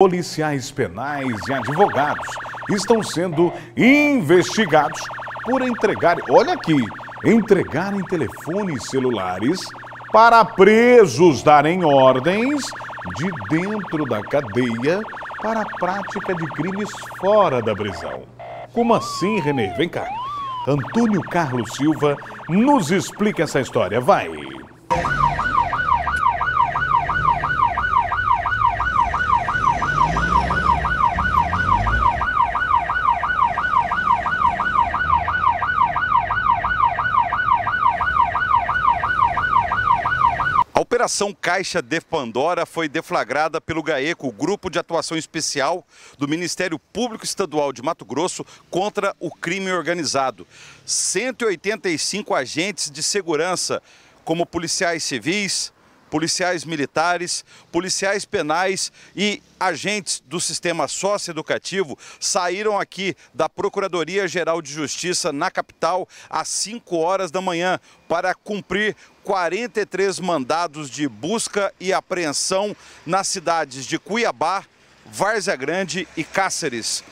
Policiais penais e advogados estão sendo investigados por entregar, olha aqui, entregarem telefones celulares para presos darem ordens de dentro da cadeia para a prática de crimes fora da prisão. Como assim, Renê? Vem cá. Antônio Carlos Silva nos explica essa história. Vai! Operação Caixa de Pandora foi deflagrada pelo GAECO, o Grupo de Atuação Especial do Ministério Público Estadual de Mato Grosso contra o crime organizado. 185 agentes de segurança, como policiais civis, policiais militares, policiais penais e agentes do sistema socioeducativo saíram aqui da Procuradoria-Geral de Justiça na capital às 5 horas da manhã para cumprir 43 mandados de busca e apreensão nas cidades de Cuiabá, Várzea Grande e Cáceres.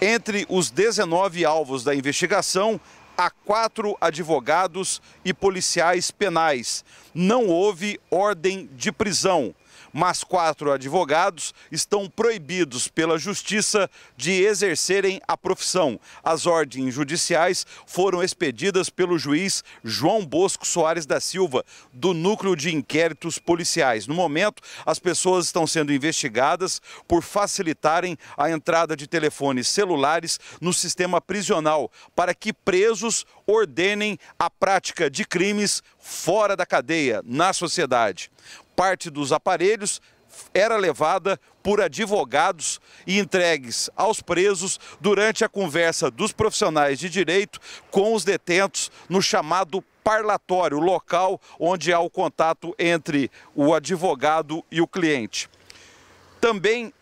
Entre os 19 alvos da investigação a quatro advogados e policiais penais. Não houve ordem de prisão mas quatro advogados estão proibidos pela justiça de exercerem a profissão. As ordens judiciais foram expedidas pelo juiz João Bosco Soares da Silva, do Núcleo de Inquéritos Policiais. No momento, as pessoas estão sendo investigadas por facilitarem a entrada de telefones celulares no sistema prisional para que presos ordenem a prática de crimes fora da cadeia, na sociedade parte dos aparelhos era levada por advogados e entregues aos presos durante a conversa dos profissionais de direito com os detentos no chamado parlatório, local onde há o contato entre o advogado e o cliente. Também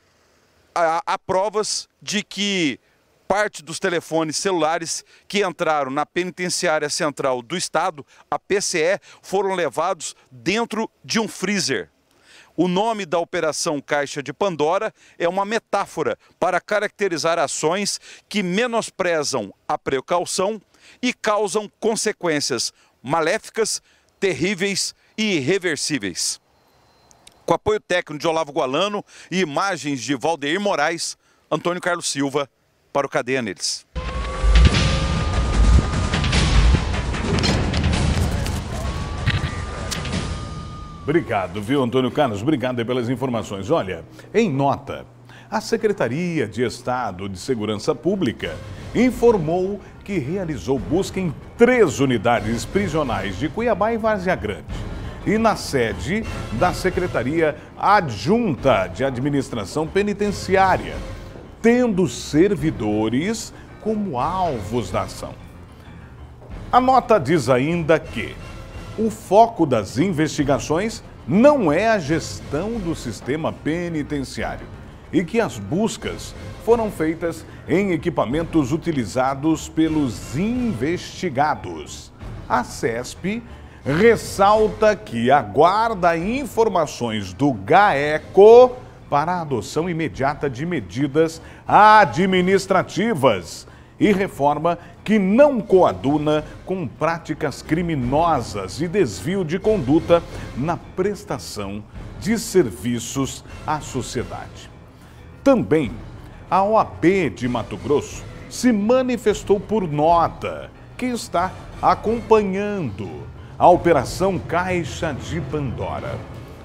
há, há provas de que parte dos telefones celulares que entraram na Penitenciária Central do Estado, a PCE, foram levados dentro de um freezer. O nome da Operação Caixa de Pandora é uma metáfora para caracterizar ações que menosprezam a precaução e causam consequências maléficas, terríveis e irreversíveis. Com apoio técnico de Olavo Gualano e imagens de Valdeir Moraes, Antônio Carlos Silva, para o Cadeia Neles. Obrigado, viu, Antônio Carlos? Obrigado pelas informações. Olha, em nota, a Secretaria de Estado de Segurança Pública informou que realizou busca em três unidades prisionais de Cuiabá e Várzea Grande e na sede da Secretaria Adjunta de Administração Penitenciária tendo servidores como alvos da ação. A nota diz ainda que o foco das investigações não é a gestão do sistema penitenciário e que as buscas foram feitas em equipamentos utilizados pelos investigados. A CESP ressalta que aguarda informações do GAECO para a adoção imediata de medidas administrativas e reforma que não coaduna com práticas criminosas e desvio de conduta na prestação de serviços à sociedade. Também a OAB de Mato Grosso se manifestou por nota que está acompanhando a Operação Caixa de Pandora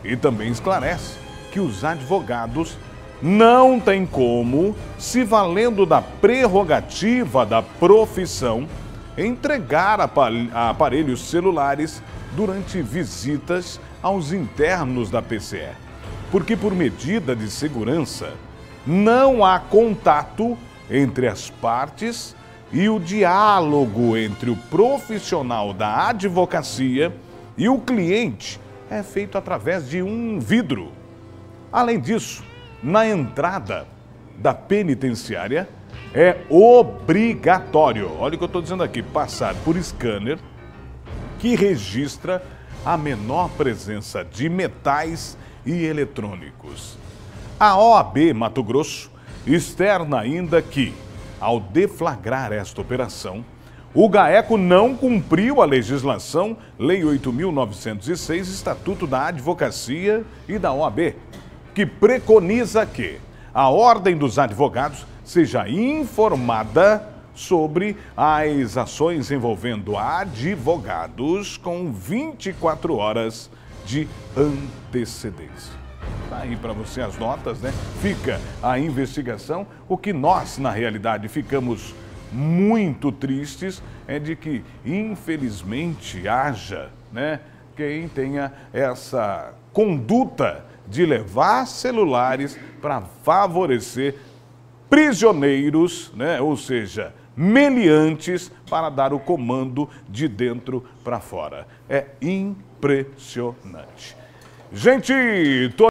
e também esclarece que os advogados não têm como, se valendo da prerrogativa da profissão, entregar aparelhos celulares durante visitas aos internos da PCE, porque, por medida de segurança, não há contato entre as partes e o diálogo entre o profissional da advocacia e o cliente é feito através de um vidro. Além disso, na entrada da penitenciária é obrigatório, olha o que eu estou dizendo aqui, passar por scanner que registra a menor presença de metais e eletrônicos. A OAB Mato Grosso externa ainda que, ao deflagrar esta operação, o GAECO não cumpriu a legislação, Lei 8.906, Estatuto da Advocacia e da OAB que preconiza que a Ordem dos Advogados seja informada sobre as ações envolvendo advogados com 24 horas de antecedência. Tá aí para você as notas, né? Fica a investigação. O que nós, na realidade, ficamos muito tristes é de que, infelizmente, haja, né? Quem tenha essa conduta de levar celulares para favorecer prisioneiros, né? ou seja, meliantes, para dar o comando de dentro para fora. É impressionante. Gente, tô...